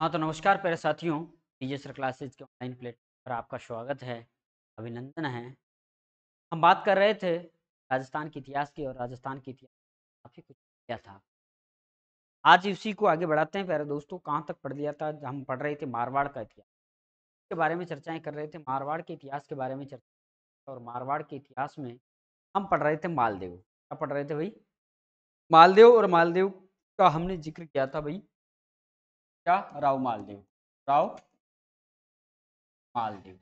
हाँ तो नमस्कार प्यारे साथियों टीजे सर क्लासेज के ऑनलाइन प्लेटफॉर्म पर आपका स्वागत है अभिनंदन है हम बात कर रहे थे राजस्थान के इतिहास की और राजस्थान के इतिहास काफ़ी कुछ किया था आज उसी को आगे बढ़ाते हैं प्यारे दोस्तों कहाँ तक पढ़ लिया था हम पढ़ रहे थे मारवाड़ का इतिहास के बारे में चर्चाएँ कर रहे थे मारवाड़ के इतिहास के बारे में चर्चा और मारवाड़ के इतिहास में हम पढ़ रहे थे मालदेव क्या पढ़ रहे थे भाई मालदेव और मालदेव का हमने जिक्र किया था भाई क्या राव मालदेव राव मालदेव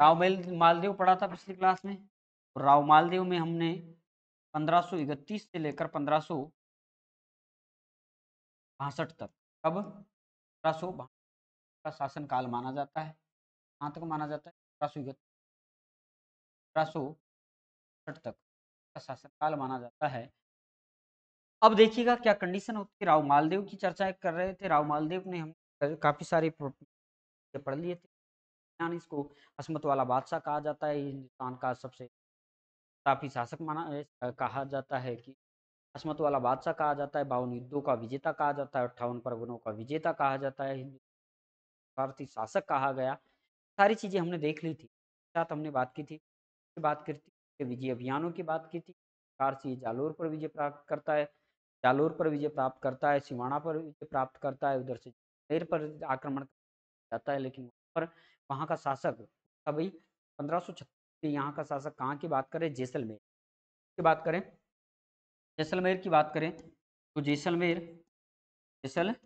राव मालदेव पढ़ा था पिछली क्लास में राव मालदेव में हमने 1531 से लेकर पंद्रह तक कब पंद्रह का शासन काल माना जाता है कहाँ तक माना जाता है पंद्रह सौ पंद्रह तक का शासन काल माना जाता है अब देखिएगा क्या कंडीशन होती है राव मालदेव की चर्चा कर रहे थे राव मालदेव ने हम काफ़ी सारे पढ़ लिए थे इसको असमत वाला बादशाह कहा जाता है हिंदुस्तान का सबसे काफ़ी शासक माना कहा जाता है कि असमत वाला बादशाह कहा जाता है बावन युद्धों का विजेता कहा जाता है अट्ठावन परगनों का विजेता कहा जाता है भारतीय शासक कहा गया सारी चीज़ें हमने देख ली थी साथ हमने बात की थी बात करती विजय अभियानों की बात की थी कार से जालोर पर विजय प्राप्त करता है जालोर पर विजय प्राप्त करता है सिवाना पर विजय प्राप्त करता है उधर से देर पर आक्रमण जाता है लेकिन पर वहाँ का शासक अभी पंद्रह सौ यहाँ का शासक कहाँ की बात करें जैसलमेर की बात करें जैसलमेर की बात करें तो जैसलमेर जैसलमेर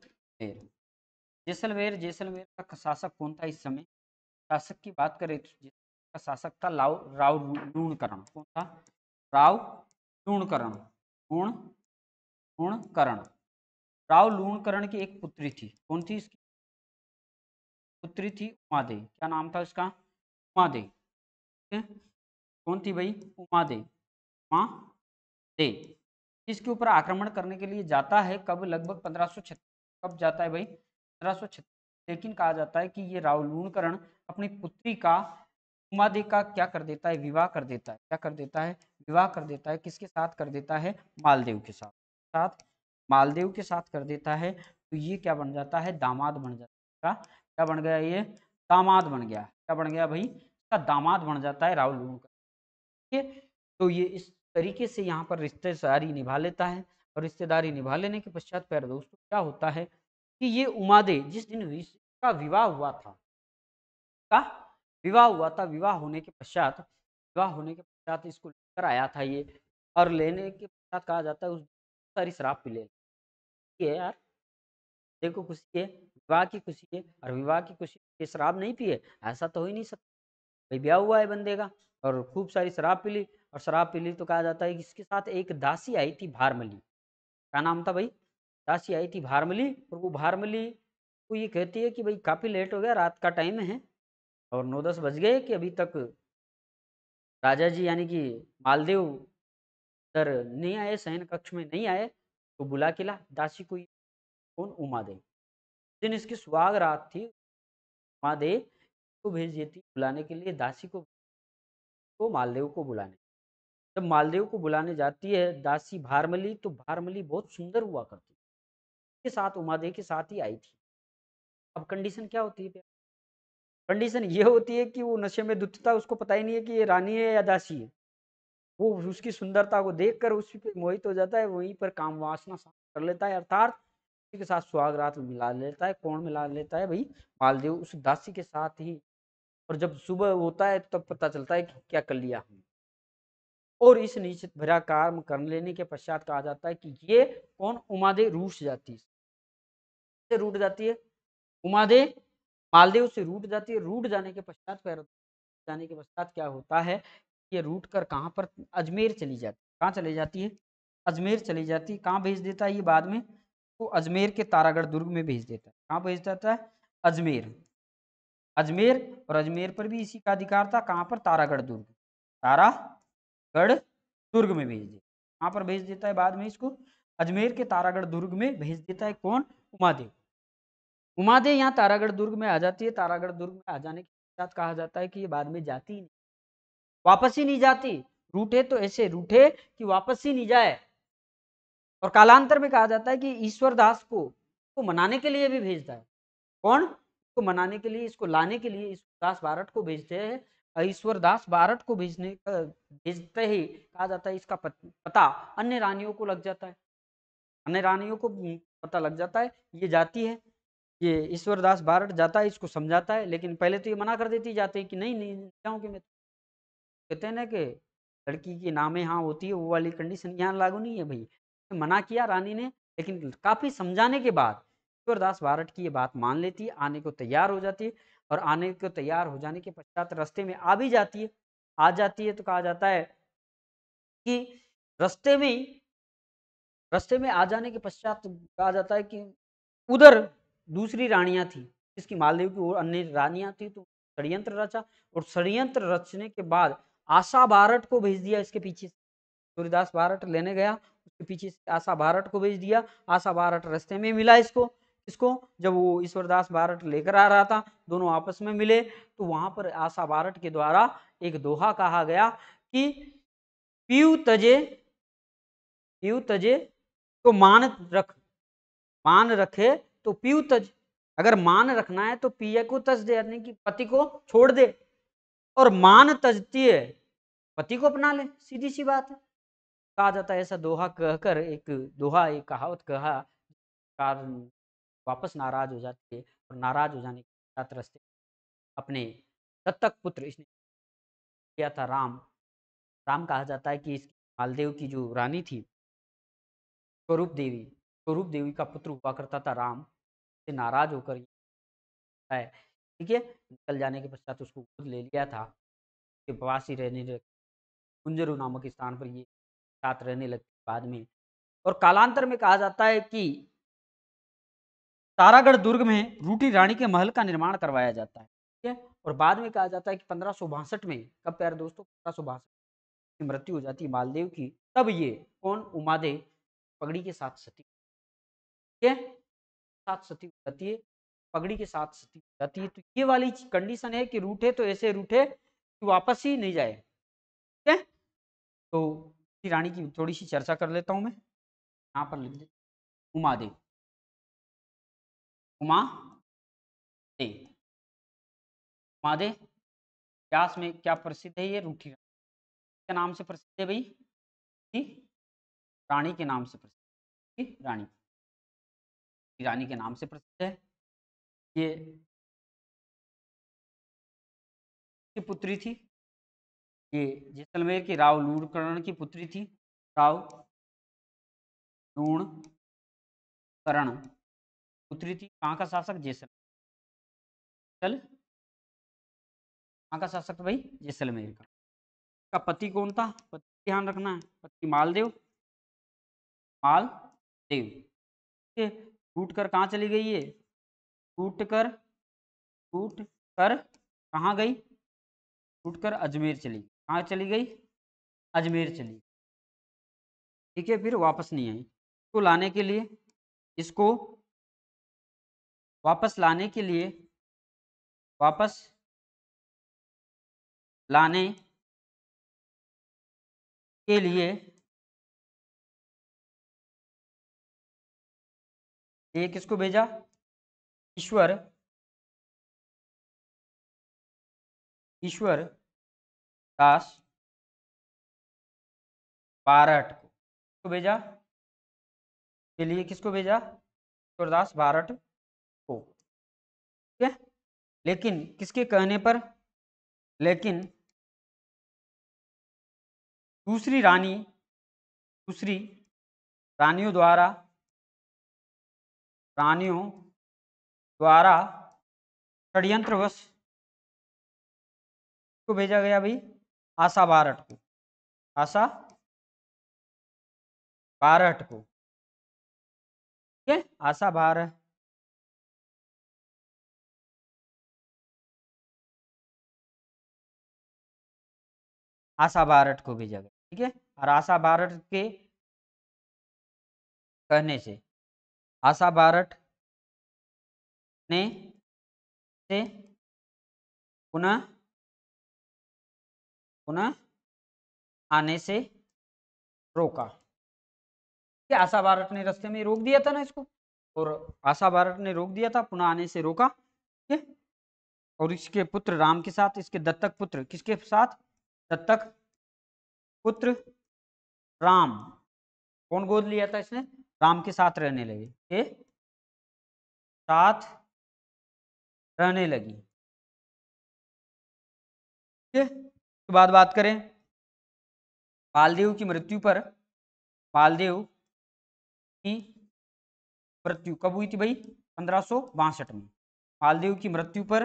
जैसलमेर जैसलमेर का शासक कौन था इस समय शासक की बात करें तो का शासक था लाव राव लूणकरण कौन था राव लूणकरण लूण लूणकरण राव लूणकरण की एक पुत्री थी कौन थी इसकी पुत्री थी उमादे क्या नाम था इसका उमादे कौन थी भाई उमादे उमा दे इसके ऊपर आक्रमण करने के लिए जाता है कब लगभग पंद्रह कब जाता है भाई पंद्रह लेकिन कहा जाता है कि ये राव लूणकरण अपनी पुत्री का उमादे का क्या कर देता है विवाह कर देता है क्या कर देता है विवाह कर देता है किसके साथ कर देता है मालदेव के साथ साथ मालदेव के साथ कर देता है तो ये क्या बन जाता है दामाद बन जाता है क्या बन गया ये दामाद बन गया क्या बन गया भाई इसका दामाद बन जाता है राहुल गुरु का ठीक है तो ये इस तरीके से यहाँ पर रिश्तेदारी निभा लेता है और रिश्तेदारी निभा लेने के पश्चात प्यारे दोस्तों क्या होता है कि ये उमादे जिस दिन का विवाह हुआ था का विवाह हुआ था विवाह होने के पश्चात विवाह होने के पश्चात इसको लेकर आया था ये और लेने के पश्चात कहा जाता है उस सारी शराब पी ले ये यार देखो खुशी है विवाह की खुशी है और विवाह की खुशी ये शराब नहीं पिए ऐसा तो हो ही नहीं सकता भाई ब्याह हुआ है बंदे का और खूब सारी शराब पी ली और शराब पी ली तो कहा जाता है कि इसके साथ एक दासी आई थी भारमली क्या नाम था भाई दासी आई थी भारमली और वो भारमली को ये कहती है कि भाई काफ़ी लेट हो गया रात का टाइम है और नौ दस बज गए कि अभी तक राजा जी यानी कि मालदेव सर नहीं आए शयन कक्ष में नहीं आए तो बुला किला दासी को कौन उमा दे दिन इसकी सुहाग रात थी उमा दे को भेज देती बुलाने के लिए दासी को तो मालदेव को बुलाने जब मालदेव को बुलाने जाती है दासी भारमली तो भारमली बहुत सुंदर हुआ करती के साथ उमादे के साथ ही आई थी अब कंडीशन क्या होती है कंडीशन ये होती है कि वो नशे में दुखता उसको पता ही नहीं है कि ये रानी है या दासी है वो उसकी सुंदरता को देखकर उस पर मोहित हो जाता है वहीं पर काम वासना कर लेता है अर्थात उसी के साथ सुहागरात मिला लेता है कौन मिला लेता है भाई बालदेव उस दासी के साथ ही और जब सुबह होता है तब तो पता चलता है कि क्या कर लिया हमने और इस निश्चित भरा कार्य कर लेने के पश्चात कहा जाता है कि ये कौन उमादे रूठ जाती है रूट जाती है उमादे मालदेव से रूट जाती है रूट जाने के पश्चात पैर जाने के पश्चात क्या होता है ये रूट कर कहाँ पर अजमेर चली जाती है कहाँ चली जाती है अजमेर चली जाती है कहाँ भेज देता है ये बाद में तो अजमेर के तारागढ़ दुर्ग में भेज देता है कहाँ भेज देता है अजमेर अजमेर और अजमेर पर भी इसी का अधिकार था कहाँ पर तारागढ़ दुर्ग तारागढ़ दुर्ग में भेज देता कहाँ पर भेज देता है बाद में इसको अजमेर के तारागढ़ दुर्ग में भेज देता है कौन उमादेव उमादेव यहाँ तारागढ़ दुर्ग में आ जाती है तारागढ़ दुर्ग में आ जाने के साथ कहा जाता है कि ये बाद में जाती ही नहीं वापस ही नहीं जाती रूठे तो ऐसे रूठे कि वापस ही नहीं जाए और कालांतर में कहा जाता है कि ईश्वर दास को तो मनाने के लिए भी भेजता है कौन इसको मनाने के लिए इसको लाने के लिए ईश्वर दास भारत को भेजते हैं ईश्वर दास भारत को भेजने भेजते ही कहा जाता है इसका पता अन्य रानियों को लग जाता है अन्य रानियों को पता लग जाता है ये जाती है ये ईश्वरदास बारट भारत जाता है इसको समझाता है लेकिन पहले तो ये मना कर देती जाते हैं कि नहीं नहीं जाऊँगी मैं तो। कहते हैं ना कि लड़की की नामे यहाँ होती है वो वाली कंडीशन यहाँ लागू नहीं है भाई तो मना किया रानी ने लेकिन काफ़ी समझाने के बाद ईश्वरदास बारट की ये बात मान लेती है आने को तैयार हो जाती है और आने को तैयार हो जाने के पश्चात रस्ते में आ भी जाती है आ जाती है तो कहा जाता है कि रस्ते में रस्ते में आ जाने के पश्चात कहा जाता है कि उधर दूसरी रानियां थी जिसकी मालदेव की और अन्य रानियां थी तो षडयंत्र रचा और षडयंत्र रचने के बाद आशा भारत को भेज दिया इसके पीछे सूर्यदास भारत लेने गया उसके पीछे आशा भारत को भेज दिया आशा भारत रस्ते में मिला इसको इसको जब वो ईश्वरदास भारत लेकर आ रहा था दोनों आपस में मिले तो वहां पर आशा भारत के द्वारा एक दोहा कहा गया कि पीयू तजे पीयू तजे तो मान रख मान रखे तो पीयू तज अगर मान रखना है तो पिया को तज दे यानी कि पति को छोड़ दे और मान है पति को अपना ले सीधी सी बात है कहा जाता है ऐसा दोहा कहकर एक दोहा एक कहावत कहा कारण वापस नाराज हो जाती है और नाराज हो जाने के साथ रस्ते अपने दत्तक पुत्र इसने किया था राम राम कहा जाता है कि इस मालदेव की जो रानी थी स्वरूप देवी स्वरूप देवी का पुत्र हुआ करता था राम से नाराज होकर है ठीक है निकल जाने के पश्चात उसको खुद ले लिया था उसके पास ही रहने लगे कुंजरू नामक स्थान पर ये साथ रहने लगे बाद में और कालांतर में कहा जाता है कि तारागढ़ दुर्ग में रूटी रानी के महल का निर्माण करवाया जाता है ठीक है और बाद में कहा जाता है कि पंद्रह में कब प्यारे दोस्तों पंद्रह की मृत्यु हो जाती है मालदेव की तब ये कौन उमादे पगड़ी के साथ सती ठीक है साथ सती हो जाती है पगड़ी के साथ सटी जाती है तो ये वाली कंडीशन है कि रूठे तो ऐसे रूठे कि वापस ही नहीं जाए ठीक है तो रानी की थोड़ी सी चर्चा कर लेता हूं मैं यहाँ पर लिख दे उमा देव उमा दे उमा दे इतिहास में क्या प्रसिद्ध है ये रूठी रानी क्या नाम से प्रसिद्ध है भाई रानी के नाम से प्रसिद्ध रानी रानी के नाम से प्रसिद्ध है ये की पुत्री थी ये जैसलमेर की राव लूणकरण की पुत्री थी राव लूणकरण पुत्री थी कहाँ का शासक जैसलमेर चल कहाँ का शासक भाई जैसलमेर का का पति कौन था पति ध्यान रखना है पति मालदेव मालदेव लूट कर कहाँ चली गई है टूट कर टूट कर कहाँ गई टूट कर अजमेर चली कहाँ चली गई अजमेर चली ठीक है फिर वापस नहीं आई इसको लाने के लिए इसको वापस लाने के लिए वापस लाने के लिए एक इसको भेजा ईश्वर ईश्वर दास बारट को किसको भेजा के लिए किसको भेजा ईश्वर दास बारट को ठीक है लेकिन किसके कहने पर लेकिन दूसरी रानी दूसरी रानियों द्वारा रानियों द्वारा षडयंत्रवश को भेजा गया भाई आशा बारट को आशा बारट को ठीक है आशा बारह आशा बारट को भेजा गया ठीक है और आशा बारट के कहने से आशा बारट ने से पुनः पुनः आने से रोका आशा भारत ने रस्ते में रोक दिया था ना इसको और आशा भारत ने रोक दिया था पुनः आने से रोका ये? और इसके पुत्र राम के साथ इसके दत्तक पुत्र किसके साथ दत्तक पुत्र राम कौन गोद लिया था इसने राम के साथ रहने लगे ये साथ रहने लगी ठीक है उसके बाद बात करें मालदेव की मृत्यु पर मालदेव की मृत्यु कब हुई थी भाई पंद्रह में मालदेव की मृत्यु पर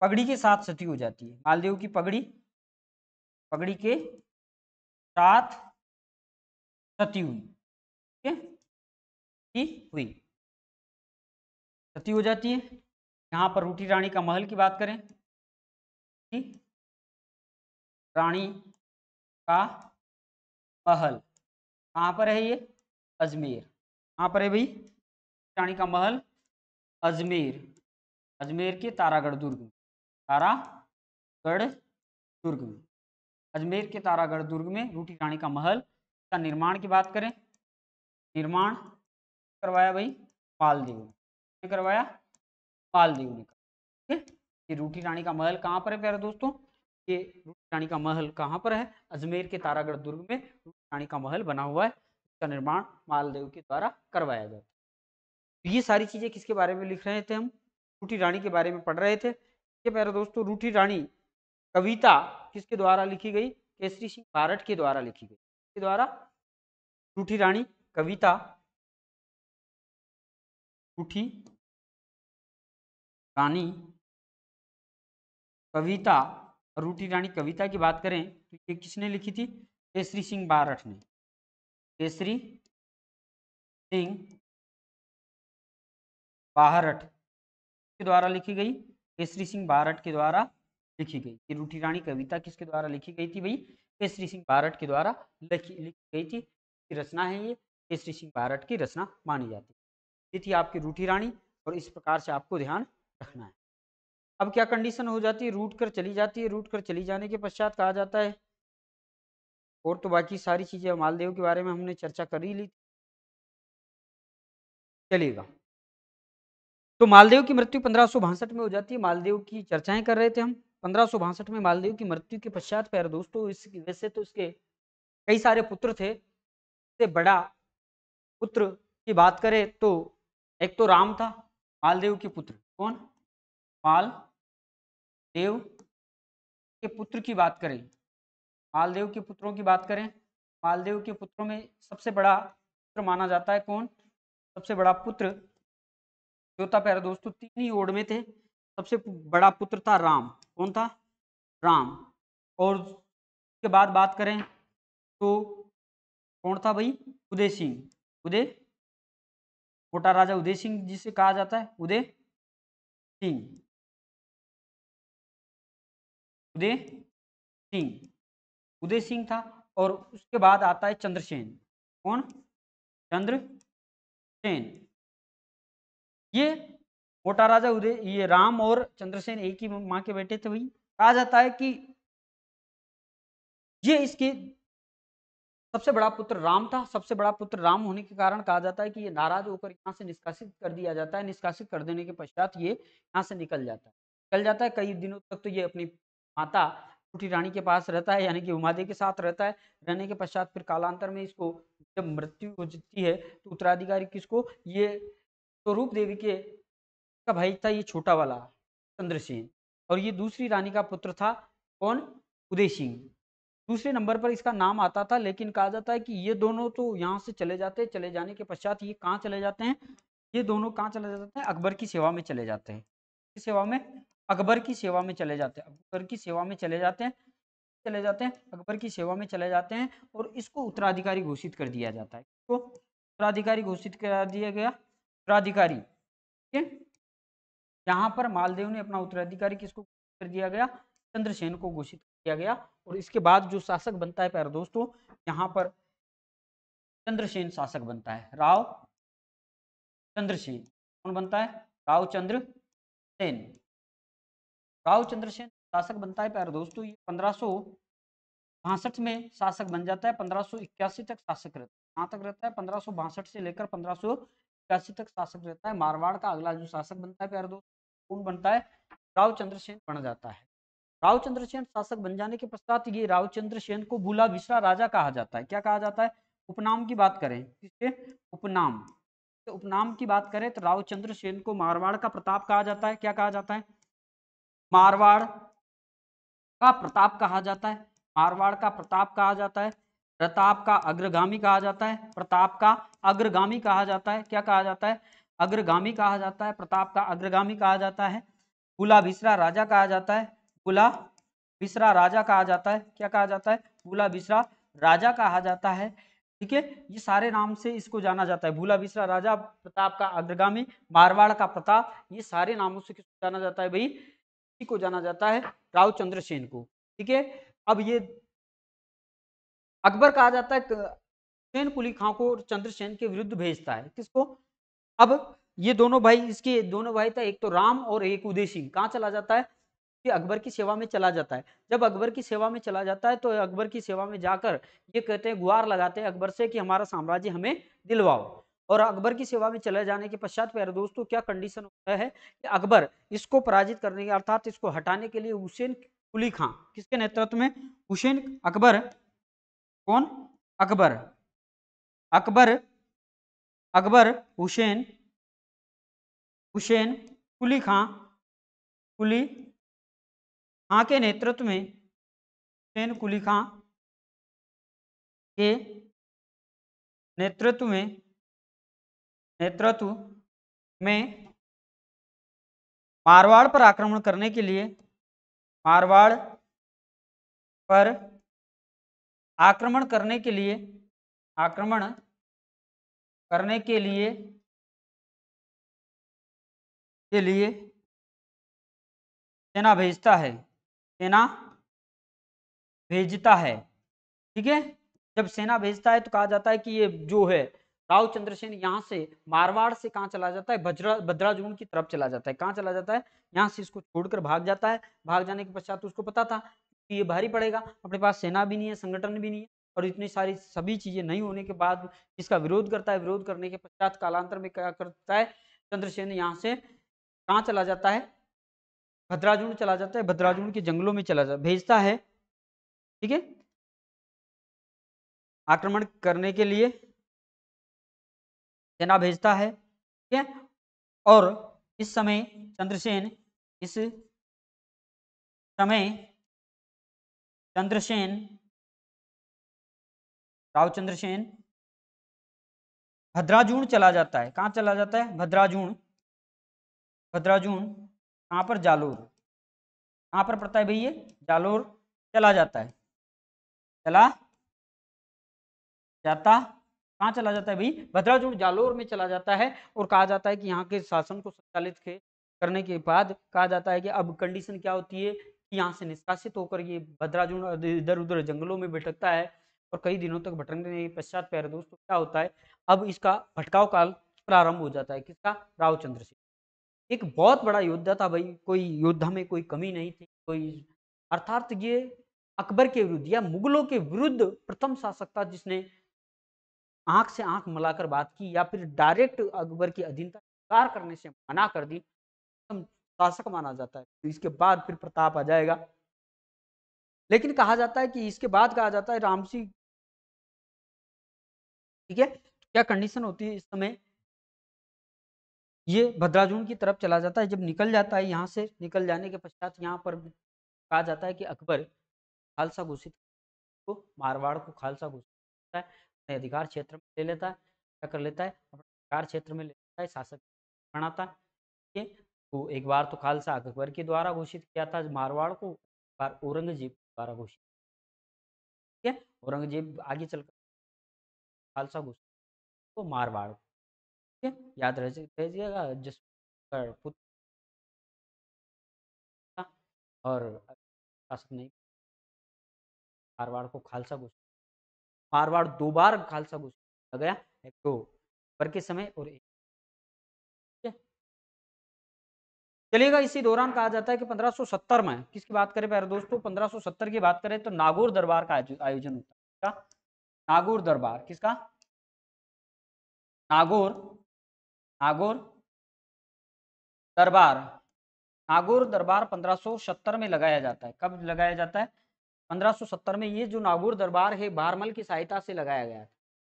पगड़ी के साथ सती हो जाती है मालदेव की पगड़ी पगड़ी के साथ सती हुई ठीक है हुई सती हो जाती है यहाँ पर रूटी रानी का महल की बात करें रानी का महल कहाँ पर है ये अजमेर कहाँ पर है भाई रानी का महल अजमेर अजमेर के तारागढ़ दुर्ग में तारागढ़ दुर्ग में अजमेर के तारागढ़ दुर्ग में रूटी रानी का महल का निर्माण की बात करें निर्माण करवाया भाई मालदेव ने करवाया पाल देव ने कहा ये रूठी रानी का महल कहाँ पर है प्यारे दोस्तों ये रूठी रानी का महल कहाँ पर है अजमेर के तारागढ़ दुर्ग में रूठी रानी का महल बना हुआ है इसका निर्माण मालदेव के द्वारा करवाया गया तो ये सारी चीजें किसके बारे में लिख रहे थे हम रूठी रानी के बारे में पढ़ रहे थे ये प्यारे दोस्तों रूठी रानी कविता किसके द्वारा लिखी गई केसरी सिंह भारत के द्वारा लिखी गई के द्वारा रूठी रानी कविता रूठी रानी कविता रूठी रानी कविता की बात करें तो ये किसने लिखी थी केसरी सिंह बारठ ने केसरी सिंह बाहरठ के द्वारा लिखी गई केसरी सिंह बारठ के द्वारा लिखी गई ये रूठी रानी कविता किसके द्वारा लिखी गई थी भाई केसरी सिंह बारठ के द्वारा लिखी लिखी गई थी रचना है ये केसरी सिंह बारठ की रचना मानी जाती है ये थी आपकी रूठी रानी और इस प्रकार से आपको ध्यान रखना है हाँ। अब क्या कंडीशन हो जाती है रूट कर चली जाती है रूट कर चली जाने के पश्चात कहा जाता है और तो बाकी सारी चीज़ें मालदेव के बारे में हमने चर्चा कर ही ली थी चलेगा तो मालदेव की मृत्यु पंद्रह में हो जाती है मालदेव की चर्चाएं कर रहे थे हम पंद्रह में मालदेव की मृत्यु के पश्चात पैर दोस्तों इसकी वैसे तो उसके कई सारे पुत्र थे से बड़ा पुत्र की बात करें तो एक तो राम था मालदेव के पुत्र कौन माल देव के पुत्र की बात करें मालदेव के पुत्रों की बात करें मालदेव के पुत्रों में सबसे बड़ा पुत्र माना जाता है कौन सबसे बड़ा पुत्र जोता पैरा दोस्तों तीन ही ओड में थे सबसे बड़ा पुत्र था राम कौन था राम और उसके बाद बात करें तो कौन था भाई उदय सिंह उदय छोटा राजा उदय सिंह जिसे कहा जाता है उदय तीन उदय सिंह उदय सिंह था और उसके बाद आता है चंद्रसेन कौन चंद्रसेन ये मोटा राजा उदय ये राम और चंद्रसेन एक ही माँ के बेटे थे भाई कहा जाता है कि ये इसके सबसे बड़ा पुत्र राम था सबसे बड़ा पुत्र राम होने के कारण कहा जाता है कि ये नाराज होकर यहाँ से निष्कासित कर दिया जाता है निष्कासित कर देने के पश्चात ये यहाँ से निकल जाता है निकल जाता है कई दिनों तक तो ये अपनी माता छोटी रानी के पास रहता है यानी कि उमादे के साथ रहता है रहने के पश्चात फिर कालांतर में इसको जब मृत्यु हो जाती है तो उत्तराधिकारी किसको ये स्वरूप तो देवी के का भाई था ये छोटा वाला चंद्रसेन और ये दूसरी रानी का पुत्र था कौन उदय सिंह दूसरे नंबर पर इसका नाम आता था लेकिन कहा जाता है कि ये दोनों तो यहाँ से चले जाते हैं चले जाने के पश्चात ये कहाँ चले जाते हैं ये दोनों कहाँ चले जाते हैं अकबर की सेवा में चले जाते हैं सेवा में अकबर की सेवा में चले जाते हैं अकबर की सेवा में चले जाते हैं चले जाते हैं अकबर की सेवा में चले जाते हैं और इसको उत्तराधिकारी घोषित कर दिया जाता है इसको उत्तराधिकारी घोषित करा दिया गया उत्तराधिकारी ठीक है यहाँ पर मालदेव ने अपना उत्तराधिकारी किसको कर दिया गया चंद्रसेन को घोषित किया गया और इसके बाद जो शासक बनता है प्यारे दोस्तों यहाँ पर चंद्रसेन शासक बनता है राव चंद्रसेन कौन बनता है राव चंद्र सेन राव चंद्रसेन शासक बनता है प्यारे दोस्तों ये पंद्रह में शासक बन जाता है पंद्रह तक शासक रहता है कहाँ तक रहता है पंद्रह से लेकर पंद्रह तक शासक रहता है मारवाड़ का अगला जो शासक बनता है प्यारे दोस्तों कौन बनता है राव चंद्रसेन बन जाता है रावचंद्र सेन शासक बन जाने के पश्चात ये रावचंद्र सेन को बुला बिसरा राजा कहा जाता है क्या कहा जाता है उपनाम की बात करें किसके उपनाम तो उपनाम की बात करें तो रावचंद्र सेन को मारवाड़ का प्रताप कहा जाता है क्या कहा जाता है मारवाड़ का प्रताप कहा जाता है मारवाड़ का प्रताप कहा जाता है प्रताप का अग्रगामी कहा जाता है प्रताप का अग्रगामी कहा जाता है क्या कहा जाता है अग्रगामी कहा जाता है प्रताप का अग्रगामी कहा जाता है बुला राजा कहा जाता है बुला बिश्रा राजा कहा जाता है क्या कहा जाता है बुला बिश्रा राजा कहा जाता है ठीक है ये सारे नाम से इसको जाना जाता है भूला बिश्रा राजा प्रताप का अग्रगामी मारवाड़ का प्रताप ये सारे नामों से किसको जाना जाता है भाई इसी को जाना जाता है राव चंद्रसेन को ठीक है अब ये अकबर कहा जाता है सेन कुली खां को चंद्रसेन के विरुद्ध भेजता है किसको अब ये दोनों भाई इसके दोनों भाई था एक तो राम और एक उदय सिंह कहाँ चला जाता है कि अकबर की सेवा में चला जाता है जब अकबर की सेवा में चला जाता है तो अकबर की सेवा में जाकर ये कहते हैं गुआर लगाते हैं अकबर से कि हमारा साम्राज्य हमें दिलवाओ और अकबर की सेवा में चले जाने के पश्चात प्यारे दोस्तों क्या कंडीशन होता है कि अकबर इसको पराजित करने के अर्थात इसको हटाने के लिए हुसैन कुली खां किसके नेतृत्व में हुसैन अकबर कौन अकबर अकबर अकबर हुसैन हुसैन कुली खां कुली आ के नेतृत्व में सेन कुलिखा के नेतृत्व में नेतृत्व में मारवाड़ पर आक्रमण करने के लिए मारवाड़ पर आक्रमण करने के लिए आक्रमण करने के लिए के लिए सेना भेजता है सेना भेजता है ठीक है जब सेना भेजता है तो कहा जाता है कि ये जो है राव चंद्रसेन यहाँ से मारवाड़ से कहाँ चला जाता है भद्रा भद्राजून की तरफ चला जाता है कहाँ चला जाता है यहाँ से इसको छोड़कर भाग जाता है भाग जाने के पश्चात तो उसको पता था कि ये भारी पड़ेगा अपने पास सेना भी नहीं है संगठन भी नहीं है और इतनी सारी सभी चीजें नहीं होने के बाद इसका विरोध करता है विरोध करने के पश्चात कालांतर में क्या करता है चंद्रसेन यहाँ से कहाँ चला जाता है भद्राजुन चला जाता है भद्राजुण के जंगलों में चला जा भेजता है ठीक है आक्रमण करने के लिए सेना भेजता है ठीक है और इस समय चंद्रसेन इस समय चंद्रसेन राव चंद्रसेन भद्राजूण चला जाता है कहाँ चला जाता है भद्राजुण भद्राजुण कहाँ पर जालोर कहाँ पर पड़ता है भैया जालोर चला जाता है चला जाता कहाँ चला जाता है भाई भद्राजूर जालोर में चला जाता है और कहा जाता है कि यहाँ के शासन को संचालित करने के बाद कहा जाता है कि अब कंडीशन क्या होती है कि यहाँ से निष्कासित होकर ये भद्राजूर इधर उधर जंगलों में भटकता है और कई दिनों तक भटकने के पश्चात प्यारे दोस्तों क्या होता है अब इसका भटकाव काल प्रारंभ हो जाता है किसका रावचंद्र सिंह एक बहुत बड़ा योद्धा था भाई कोई योद्धा में कोई कमी नहीं थी कोई अर्थात ये अकबर के विरुद्ध या मुगलों के विरुद्ध प्रथम शासक था जिसने आंख से आंख मिलाकर बात की या फिर डायरेक्ट अकबर की अधीनता स्वीकार करने से मना कर दी प्रथम शासक माना जाता है तो इसके बाद फिर प्रताप आ जाएगा लेकिन कहा जाता है कि इसके बाद कहा जाता है रामसी ठीक है क्या कंडीशन होती है इस समय ये भद्राजून की तरफ चला जाता है जब निकल जाता है यहाँ से निकल जाने के पश्चात यहाँ पर कहा जाता है कि अकबर खालसा घोषित को मारवाड़ को खालसा घोषित करता है अपने अधिकार क्षेत्र में ले लेता है क्या कर लेता है अपने अधिकार क्षेत्र में ले लेता है शासक बनाता है तो एक बार तो खालसा अकबर के द्वारा घोषित किया था मारवाड़ को एक बार औरंगजेब के द्वारा घोषित ठीक है औरंगजेब आगे चलकर खालसा घोषित को तो मारवाड़ को है याद रह भेजिएगा जिस पर पुत और नहीं मारवाड़ को खालसा घुस मारवाड़ दो बार खालसा घुस गया एक तो पर के समय और एक चलिएगा इसी दौरान कहा जाता है कि 1570 में किसकी बात करें प्यारे दोस्तों 1570 की बात करें तो नागौर दरबार का आयोजन होता है नागौर दरबार किसका नागौर नागौर दरबार नागौर दरबार 1570 में लगाया जाता है कब लगाया जाता है 1570 में ये जो नागौर दरबार है भारमल की सहायता से लगाया गया था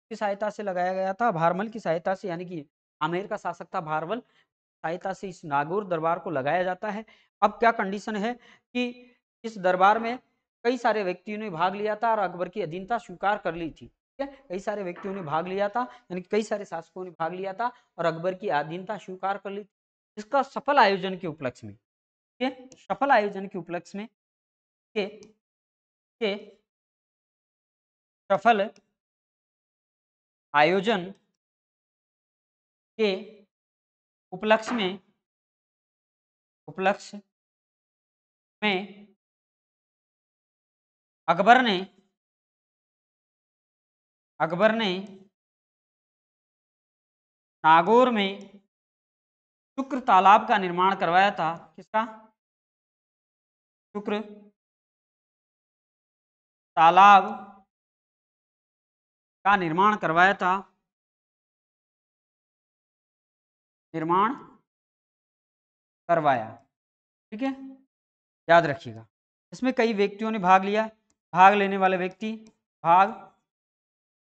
किस सहायता से लगाया गया था भारमल की सहायता से यानी कि आमेर का शासक था भारमल सहायता से इस नागौर दरबार को लगाया जाता है अब क्या कंडीशन है कि इस दरबार में कई सारे व्यक्तियों ने भाग लिया था और अकबर की अधीनता स्वीकार कर ली थी कई सारे व्यक्तियों ने भाग लिया था यानी कई सारे शासकों ने भाग लिया था और अकबर की आधीनता स्वीकार कर ली थी इसका सफल आयोजन के उपलक्ष्य में के सफल आयोजन के उपलक्ष्य में के के सफल आयोजन के उपलक्ष्य में उपलक्ष्य में अकबर ने अकबर ने नागौर में शुक्र तालाब का निर्माण करवाया था किसका शुक्र तालाब का निर्माण करवाया था निर्माण करवाया ठीक है याद रखिएगा इसमें कई व्यक्तियों ने भाग लिया भाग लेने वाले व्यक्ति भाग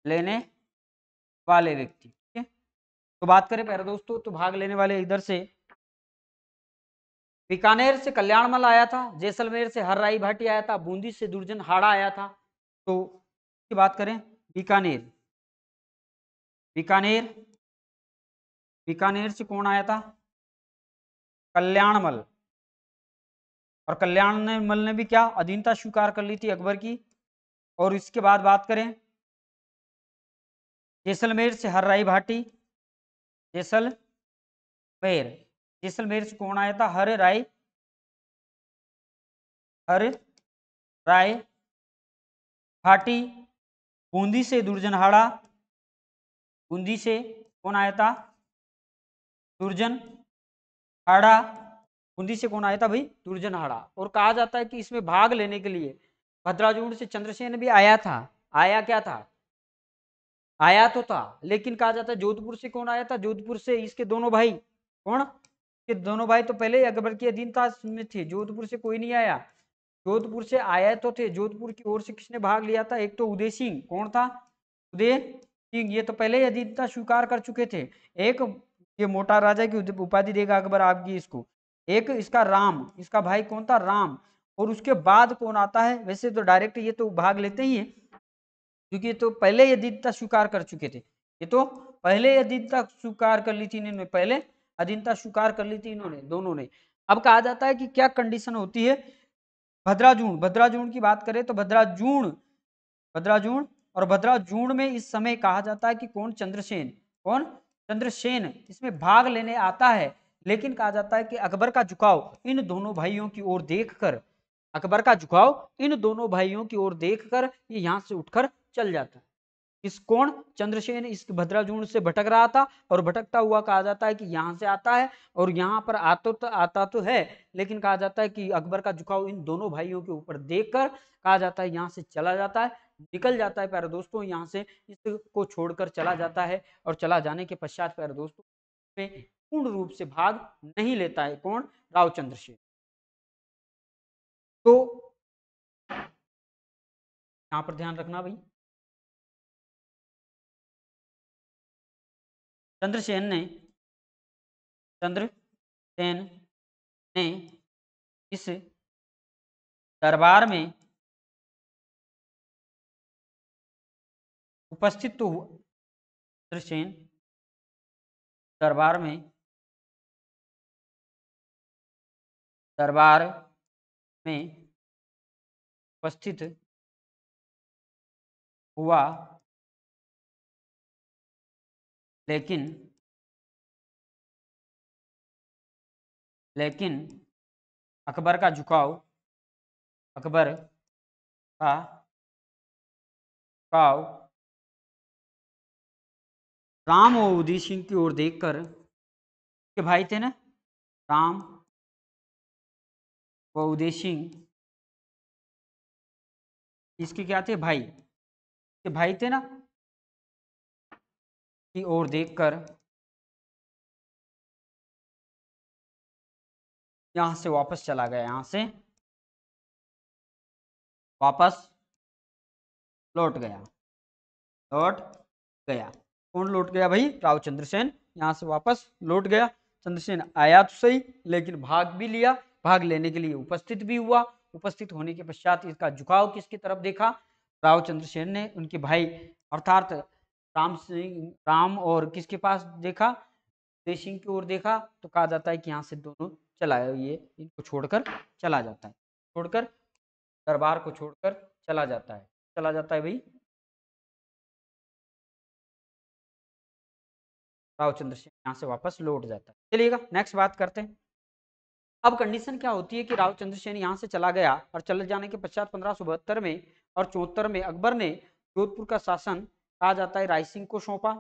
लेने वाले व्यक्ति ठीक है तो बात करें पहले दोस्तों तो भाग लेने वाले इधर से बीकानेर से कल्याणमल आया था जैसलमेर से हर राई भाटी आया था बूंदी से दुर्जन हाड़ा आया था तो की बात करें बीकानेर बीकानेर बीकानेर से कौन आया था कल्याणमल और कल्याणमल ने भी क्या अधीनता स्वीकार कर ली थी अकबर की और इसके बाद बात करें जैसलमेर से हर्राई भाटी जैसलमेर जैसलमेर से कौन आया था हर राय हर राय भाटी बूंदी से दुर्जनहाड़ा बूंदी से कौन आया था दुर्जन हाड़ा बूंदी से कौन आया था भाई दुर्जन हाड़ा और कहा जाता है कि इसमें भाग लेने के लिए भद्राजूड़ से चंद्रसेन भी आया था आया क्या था आया तो था लेकिन कहा जाता है जोधपुर से कौन आया था जोधपुर से इसके दोनों भाई कौन के दोनों भाई तो पहले अकबर के अधीन था में थे जोधपुर से कोई नहीं आया जोधपुर से आया तो थे जोधपुर की ओर से किसने भाग लिया था एक तो उदय सिंह कौन था उदय सिंह ये तो पहले ही अधीनता स्वीकार कर चुके थे एक ये मोटा राजा की उपाधि देगा अकबर आपकी इसको एक इसका राम इसका भाई कौन था राम और उसके बाद कौन आता है वैसे तो डायरेक्ट ये तो भाग लेते ही है क्योंकि तो पहले ये अधीनता स्वीकार कर चुके थे ये तो पहले अधीनता स्वीकार कर ली थी इन्होंने पहले अधीनता स्वीकार कर ली थी इन्होंने दोनों ने अब कहा जाता है कि क्या कंडीशन होती है भद्राजूण भद्राजूण की बात करें तो भद्राजूण भद्राजूण और भद्राजूण में इस समय कहा जाता है कि कौन चंद्रसेन कौन चंद्रसेन इसमें भाग लेने आता है लेकिन कहा जाता है कि अकबर का झुकाव इन दोनों भाइयों की ओर देखकर अकबर का झुकाव इन दोनों भाइयों की ओर देखकर ये यहाँ से उठकर चल जाता है इस कोण चंद्रसेन इस भद्राजून से भटक रहा था और भटकता हुआ कहा जाता है कि यहाँ से आता है और यहाँ पर आतो तो आता तो है लेकिन कहा जाता है कि अकबर का झुकाव इन दोनों भाइयों के ऊपर देखकर कहा जाता है यहाँ से चला जाता है निकल जाता है प्यारे दोस्तों यहाँ से इसको छोड़कर चला जाता है और चला जाने के पश्चात प्यारे दोस्तों में पूर्ण रूप से भाग नहीं लेता है कौन राव चंद्रसेन तो यहां पर ध्यान रखना भाई चंद्रसेन ने चंद्रसेन ने इस दरबार में उपस्थित तो हुआ चंद्रसेन दरबार में दरबार में उपस्थित हुआ लेकिन लेकिन अकबर का झुकाव अकबर का झुकाव राम और उदय सिंह की ओर देखकर के भाई थे ना राम व उदय सिंह इसके क्या थे भाई के भाई थे ना की ओर देखकर यहां से वापस चला गया यहाँ से वापस लौट गया लौट गया कौन लौट गया भाई राव चंद्रसेन यहां से वापस लौट गया चंद्रसेन आया तो सही लेकिन भाग भी लिया भाग लेने के लिए उपस्थित भी हुआ उपस्थित होने के पश्चात इसका झुकाव किसकी तरफ देखा राव चंद्रसेन ने उनके भाई अर्थात राम सिंह राम और किसके पास देखा सिंह की ओर देखा तो कहा जाता है कि यहाँ से दोनों चला ये इनको छोड़कर चला जाता है छोड़कर दरबार को छोड़कर चला जाता है चला जाता है भाई रावचंद्र सिंह यहाँ से वापस लौट जाता है चलिएगा नेक्स्ट बात करते हैं अब कंडीशन क्या होती है कि रावचंद्र सेन यहाँ से चला गया और चले जाने के पश्चात पंद्रह में और चौहत्तर में अकबर ने जोधपुर का शासन कहा जाता है राइसिंग को सौंपा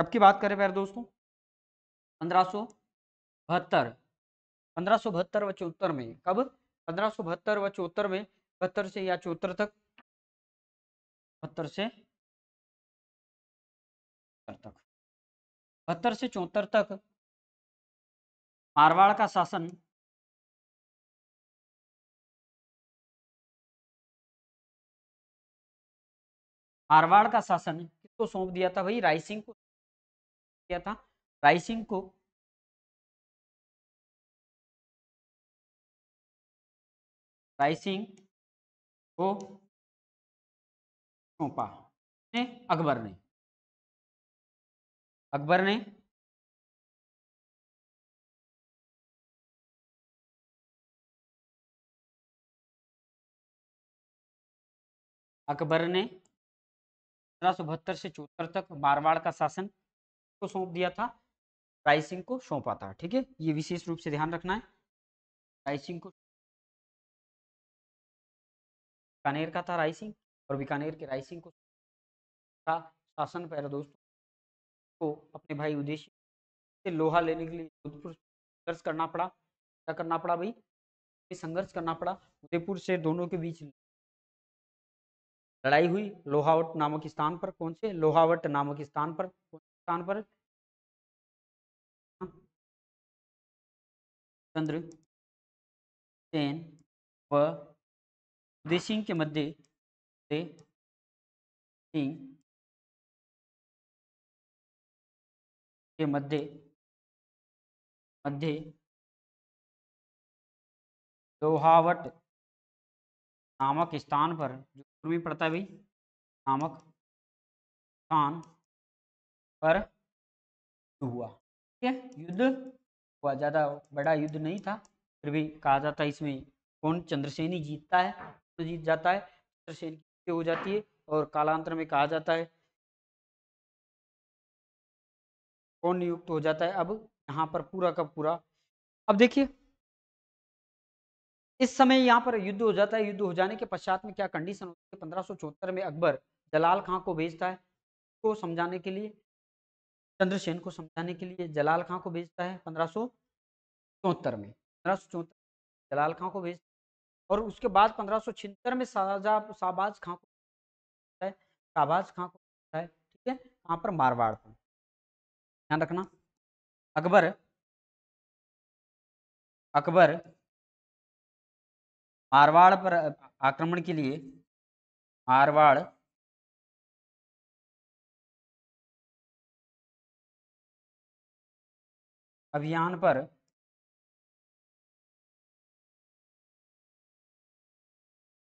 कब की बात करें प्यारे दोस्तों पंद्रह सो बहत्तर पंद्रह सो बहत्तर व चौहत्तर में कब पंद्रह सो बहत्तर व चौहत्तर में बहत्तर से या चौहत्तर तक बहत्तर से तक बहत्तर से चौहत्तर तक मारवाड़ का शासन मारवाड़ का शासन किसको सौंप दिया था भाई रायसिंह को दिया था रायसिंह को रायसिंह को सौंपा ने अकबर ने अकबर ने अकबर ने सत्रह से चौहत्तर तक मारवाड़ का शासन को सौंप दिया था राय सिंह को सौंपा था ठीक है ये विशेष रूप से ध्यान रखना है राय सिंह को बीकानेर का था राय सिंह और बीकानेर के राय सिंह को था शासन पहले दोस्तों को अपने भाई उद्देश्य से लोहा लेने के लिए जोधपुर संघर्ष करना पड़ा क्या करना पड़ा भाई संघर्ष करना पड़ा उदयपुर से दोनों के बीच लड़ाई हुई लोहावट नामक स्थान पर कौन से लोहावट नामक स्थान पर कौन से स्थान पर चंद्र सेन व सिंह के मध्य से सिंह के मध्य मध्य लोहावट नामक स्थान पर जो भी रूपी प्रतापी नामक स्थान पर हुआ ठीक है युद्ध हुआ ज़्यादा बड़ा युद्ध नहीं था फिर भी कहा जाता है इसमें कौन चंद्रसेन ही जीतता है तो जीत जाता है चंद्रसेन की हो जाती है और कालांतर में कहा जाता है कौन नियुक्त हो जाता है अब यहाँ पर पूरा का पूरा अब देखिए इस समय यहाँ पर युद्ध हो जाता है युद्ध हो जाने के पश्चात में क्या कंडीशन होती है पंद्रह में अकबर जलाल खां को भेजता है को समझाने के लिए चंद्रसेन को समझाने के लिए जलाल खां को भेजता है पंद्रह में पंद्रह जलाल खां को भेजता है और उसके बाद पंद्रह में शाहजा शाहबाज खां को शाहबाज खां को है ठीक है वहाँ पर मारवाड़ था ध्यान रखना अकबर अकबर मारवाड़ पर आक्रमण के लिए मारवाड़ अभियान पर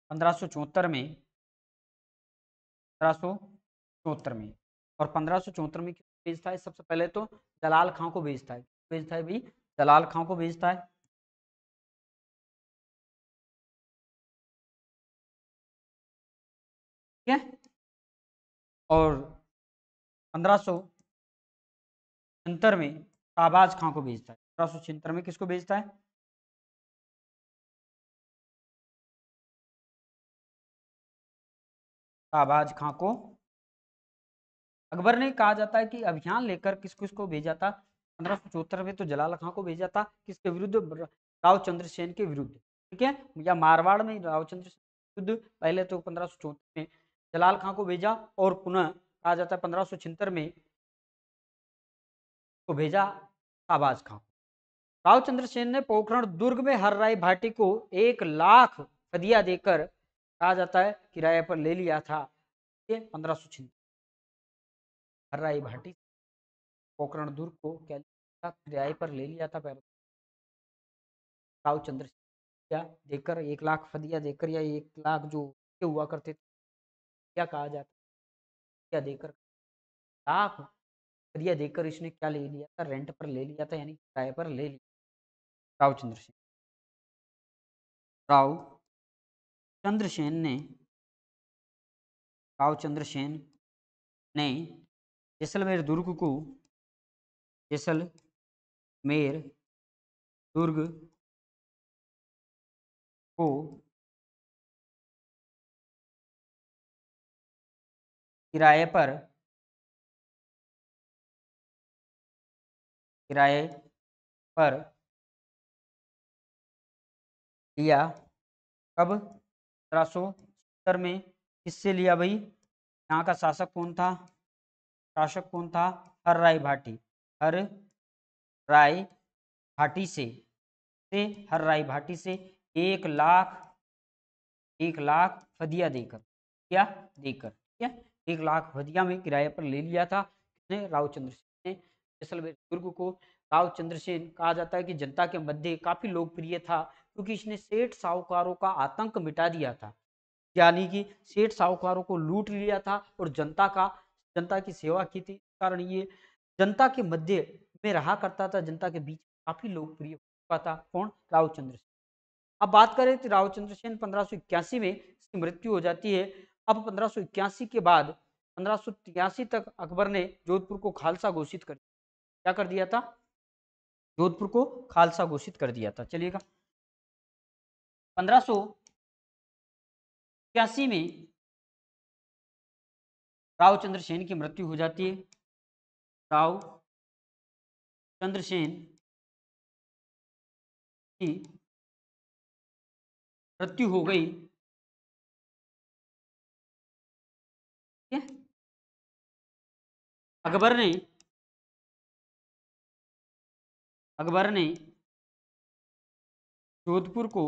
पंद्रह में पंद्रह में और पंद्रह में भेजता है सबसे पहले तो जलाल खां को भेजता है भेजता है भी जलाल खां को भेजता है ठीक है और पंद्रह में शाहबाज खां को भेजता है पंद्रह सौ में किसको भेजता है शाहबाज खां को अकबर ने कहा जाता है कि अभियान लेकर किस किस को भेजा था पंद्रह चौहत्तर में तो जलाल खां को भेजा था किसके विरुद्ध राव चंद्रसेन के विरुद्ध ठीक है या मारवाड़ में राव चंद्रसेन विरुद्ध पहले तो पंद्रह चौहत्तर में जलाल खां को भेजा और पुनः कहा जाता है पंद्रह में को भेजा शाहबाज खां रावचंद्र सेन ने पोखरण दुर्ग में हर राय भाटी को एक लाख फदिया देकर कहा जाता है किराए पर ले लिया था ये पंद्रह सौ छिहत्तर हर्राई भाटी पोखरण दुर्ग को क्या किराए पर ले लिया था रावचंद्र चंद्रसेन देकर एक लाख फदिया देकर या एक लाख जो हुआ करते थे क्या कहा जाता क्या देकर लाख क्रिया देकर इसने क्या ले लिया था रेंट पर ले लिया था यानी किराए पर ले लिया राव चंद्रसेन राव चंद्रसेन ने राव चंद्रसेन ने जैसलमेर दुर्ग को जैसलमेर दुर्ग को किराए पर किराए पर लिया कब सत्रह में किससे लिया भाई यहाँ का शासक कौन था शासक कौन था हर राय भाटी हर राय भाटी से से हर राय भाटी से एक लाख एक लाख फदिया देकर क्या देकर ठीक है एक लाख हदिया में किराए पर ले लिया था किसने रावचंद्र सेन ने जैसलमेर दुर्ग को रावचंद्र सेन कहा जाता है कि जनता के मध्य काफी लोकप्रिय था क्योंकि इसने सेठ साहूकारों का आतंक मिटा दिया था यानी कि सेठ साहूकारों को लूट लिया था और जनता का जनता की सेवा की थी कारण ये जनता के मध्य में रहा करता था जनता के बीच काफी लोकप्रिय हुआ था कौन रावचंद्र सेन अब बात करें तो रावचंद्र सेन पंद्रह में इसकी मृत्यु हो जाती है अब पंद्रह के बाद पंद्रह तक अकबर ने जोधपुर को खालसा घोषित कर क्या कर दिया था जोधपुर को खालसा घोषित कर दिया था चलिएगा पंद्रह में रावचंद्र सेन की मृत्यु हो जाती है राव चंद्रसेन की मृत्यु हो गई अकबर ने अकबर ने जोधपुर को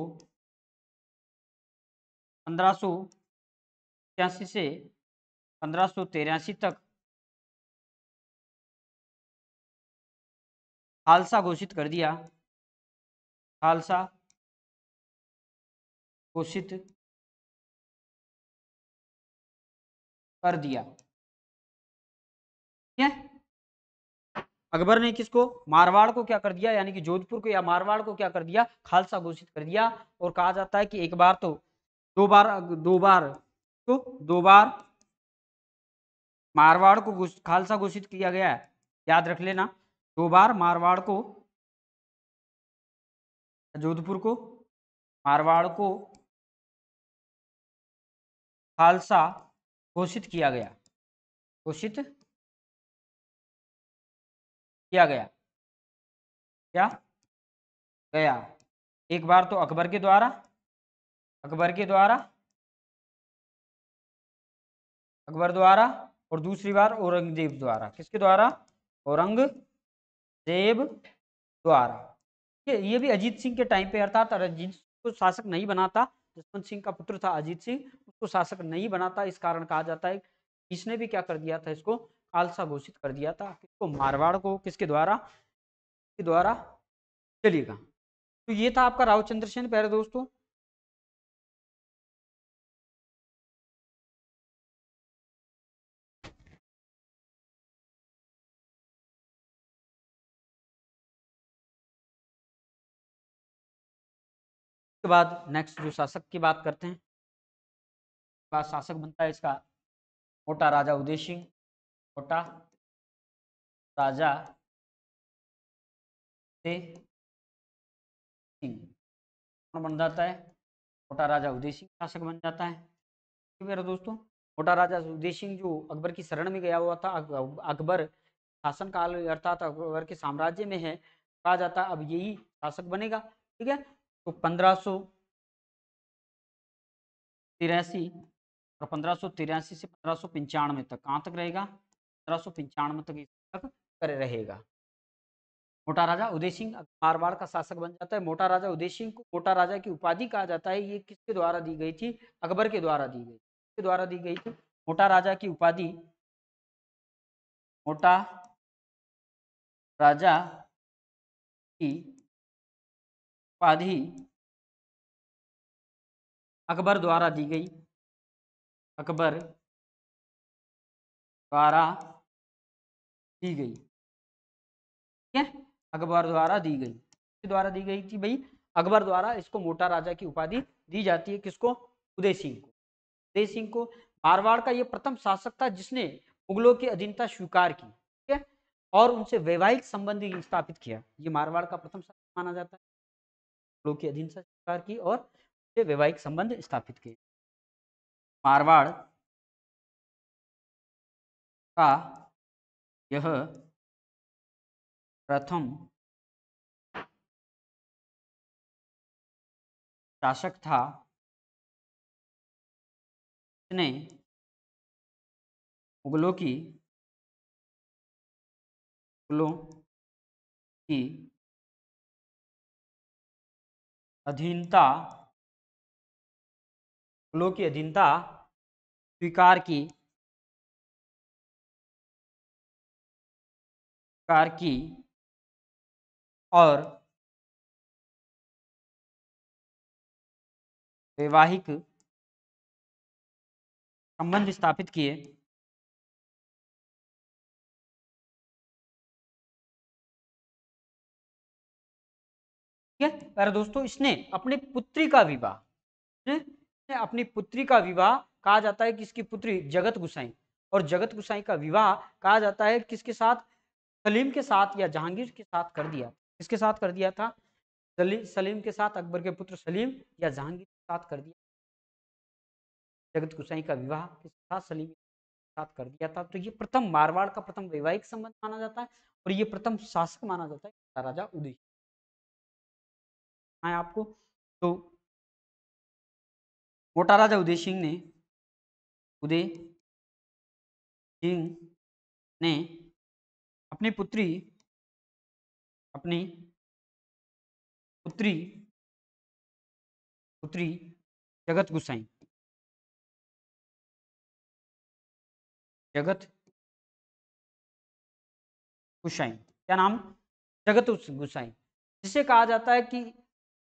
पंद्रह सौ छियासी से पंद्रह सौ तक खालसा घोषित कर दिया खालसा घोषित कर दिया है अकबर ने किसको मारवाड़ को क्या कर दिया यानी कि जोधपुर को या मारवाड़ को क्या कर दिया खालसा घोषित कर दिया और कहा जाता है कि एक बार तो दो बार दो बार तो दो बार मारवाड़ को खालसा घोषित किया गया है याद रख लेना दो बार मारवाड़ को जोधपुर को मारवाड़ को खालसा घोषित किया गया घोषित किया गया क्या गया एक बार तो अकबर के द्वारा अकबर के द्वारा अकबर द्वारा और दूसरी बार औरंगजेब द्वारा किसके द्वारा औरंगजेब द्वारा ये भी अजीत सिंह के टाइम पे अर्थात अजीत को शासक नहीं बनाता जसवंत सिंह का पुत्र था अजीत सिंह उसको शासक नहीं बनाता इस कारण कहा जाता है इसने भी क्या कर दिया था इसको खालसा घोषित कर दिया था किसको मारवाड़ को किसके द्वारा के द्वारा चलेगा तो ये था आपका राव चंद्र सेन प्यारे दोस्तों उसके बाद नेक्स्ट जो शासक की बात करते हैं शासक बनता है इसका मोटा राजा उदय सिंह छोटा राजा से सिंह कौन बन जाता है छोटा राजा उदय सिंह शासक बन जाता है ठीक है दोस्तों छोटा राजा उदय सिंह जो अकबर की शरण में गया हुआ था अकबर शासन काल अर्थात अकबर के साम्राज्य में है कहा जाता है अब यही शासक बनेगा ठीक है तो पंद्रह सौ तिरासी और पंद्रह सौ तिरासी से पंद्रह सौ पंचानवे तक कहाँ तक रहेगा सत्रह सौ पंचानवे तक कर रहेगा मोटा राजा उदय सिंह मारवाड़ का शासक बन जाता है मोटा राजा उदय सिंह को मोटा राजा की उपाधि कहा जाता है ये किसके द्वारा दी गई थी अकबर के द्वारा दी गई किसके द्वारा दी गई थी मोटा राजा की उपाधि मोटा राजा की उपाधि अकबर द्वारा दी गई अकबर द्वारा दी गई ठीक है अकबर द्वारा दी गई द्वारा दी गई थी भाई अकबर द्वारा इसको मोटा राजा की उपाधि दी जाती है किसको उदय सिंह को उदय सिंह को मारवाड़ का ये प्रथम शासक था जिसने मुगलों की अधीनता स्वीकार की ठीक है और उनसे वैवाहिक संबंध स्थापित किया ये मारवाड़ का प्रथम शासक माना जाता है मुगलों की अधीनता स्वीकार की और उनसे वैवाहिक संबंध स्थापित किए मारवाड़ का यह प्रथम शासक था इसने मुगलों की मुगलों की अधीनता मुगलों की अधीनता स्वीकार की प्रकार की और वैवाहिक संबंध स्थापित किए पर दोस्तों इसने अपने पुत्री का विवाह अपनी पुत्री का विवाह कहा जाता है किसकी पुत्री जगत गुसाई और जगत गुसाई का विवाह कहा जाता है किसके साथ सलीम के साथ या जहांगीर के साथ कर दिया किसके साथ कर दिया था सलीम के साथ अकबर के पुत्र सलीम या जहांगीर के साथ कर दिया जगत गुसाई का विवाह किसके साथ सलीम के साथ कर दिया था तो ये प्रथम मारवाड़ का प्रथम वैवाहिक संबंध माना जाता है और ये प्रथम शासक माना जाता है राजा उदय आपको तो मोटा राजा उदय सिंह ने उदय सिंह ने अपनी पुत्री अपनी पुत्री पुत्री जगत गुसाई जगत गुसाई क्या नाम जगत गुसाई जिसे कहा जाता है कि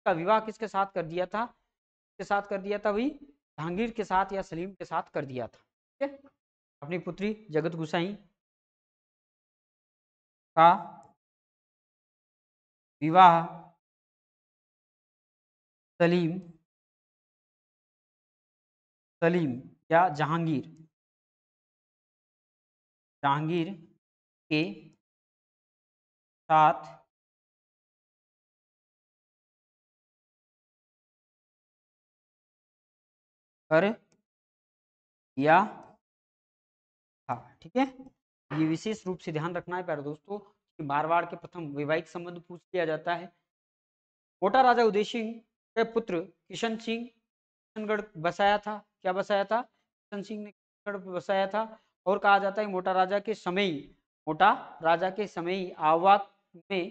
का विवाह किसके साथ कर दिया था के साथ कर दिया था वही जहांगीर के साथ या सलीम के साथ कर दिया था ठीक है अपनी पुत्री जगत गुसाई का विवाह सलीम सलीम या जहांगीर जहांगीर के साथ कर दिया था ठीक है ये विशेष रूप से ध्यान रखना है प्यारे दोस्तों कि मारवाड़ के प्रथम वैवाहिक संबंध पूछ लिया जाता है कोटा राजा उदय सिंह के पुत्र किशन सिंह किशनगढ़ बसाया था क्या बसाया था किशन सिंह ने किशनगढ़ बसाया था और कहा जाता है मोटा राजा के समय ही मोटा राजा के समय ही आवाक में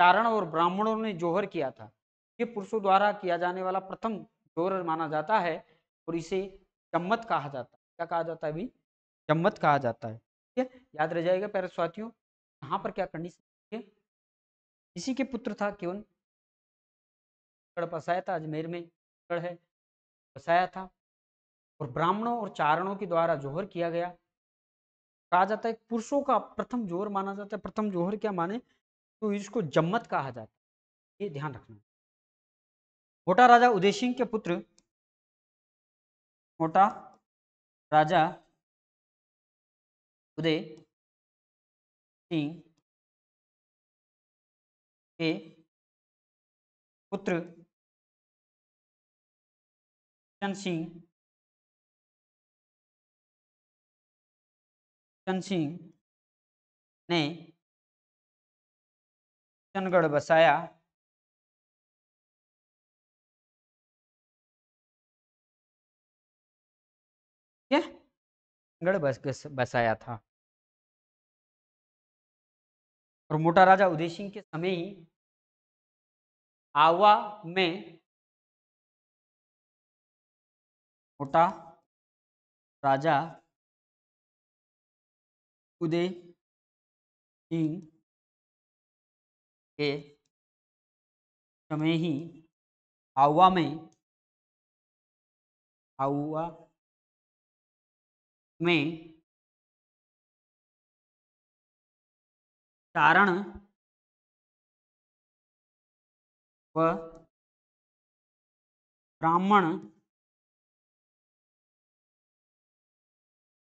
चारण और ब्राह्मणों ने जोहर किया था ये पुरुषों द्वारा किया जाने वाला प्रथम जोहर माना जाता है और इसे जम्मत कहा जाता है क्या कहा जाता है अभी जम्मत कहा जाता है है याद रह जाएगा प्यारे साथियों यहाँ पर क्या कंडीशन है इसी के पुत्र था केवल बसाया था अजमेर में कड़ है बसाया था और ब्राह्मणों और चारणों के द्वारा जोहर किया गया कहा जाता है पुरुषों का प्रथम जोहर माना जाता है प्रथम जोहर क्या माने तो इसको जम्मत कहा जाता है ये ध्यान रखना मोटा राजा उदय सिंह के पुत्र मोटा राजा उदय सिंह के पुत्र चंद सिंह चंद सिंह ने चंदगढ़ बसाया ठीक है गढ़ बस बसाया था और मोटा राजा उदय सिंह के समय ही आवा में मोटा राजा उदय सिंह के समय ही आवा में आवा में तारण व ब्राह्मण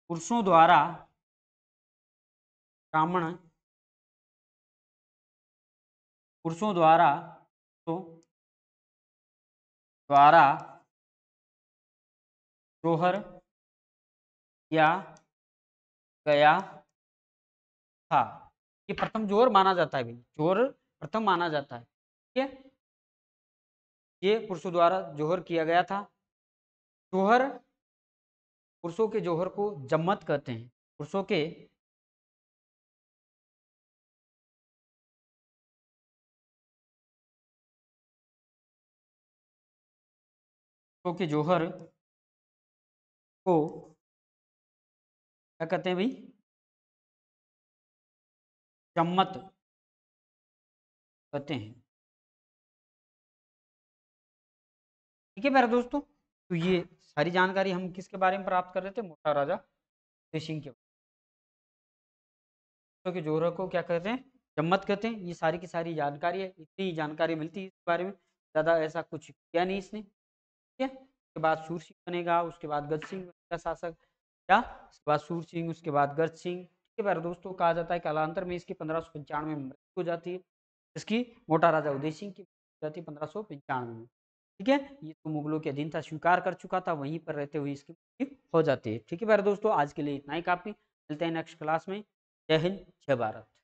पुरुषों द्वारा ब्राह्मण पुरुषों द्वारा तो द्वारा तो किया गया था ये प्रथम जोर माना जाता है भाई जोर प्रथम माना जाता है ठीक है ये पुरुषों द्वारा जोहर किया गया था जोहर पुरुषों के जोहर को जम्मत कहते हैं पुरुषों के के जोहर को क्या कहते हैं भाई चम्मत कहते हैं ठीक है मेरा दोस्तों तो ये सारी जानकारी हम किसके बारे में प्राप्त कर रहे थे मोटा राजा सिंह के तो के जोर को क्या कहते हैं चम्मत कहते हैं ये सारी की सारी जानकारी है इतनी जानकारी मिलती है इस बारे में ज़्यादा ऐसा कुछ किया नहीं इसने ठीक है उसके बाद सूर सिंह बनेगा उसके बाद गज सिंह बनेगा शासक क्या उसके बाद सूर सिंह उसके बाद गर्ज सिंह ठीक है प्यारे दोस्तों कहा जाता है कालांतर में इसकी पंद्रह सौ पंचानवे में मृत्यु हो जाती है इसकी मोटा राजा उदय सिंह की जाती है पंद्रह सौ पंचानवे में ठीक है ये तो मुगलों के अधीन था स्वीकार कर चुका था वहीं पर रहते हुए इसकी मृत्यु हो जाती है ठीक है प्यारे दोस्तों आज के लिए इतना ही काफ़ी मिलते हैं नेक्स्ट क्लास में जय हिंद जय भारत